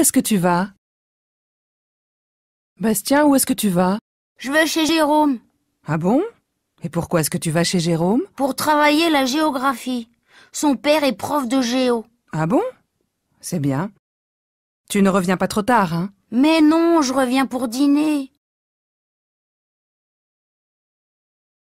est-ce que tu vas Bastien, où est-ce que tu vas Je vais chez Jérôme. Ah bon Et pourquoi est-ce que tu vas chez Jérôme Pour travailler la géographie. Son père est prof de géo. Ah bon C'est bien. Tu ne reviens pas trop tard, hein Mais non, je reviens pour dîner.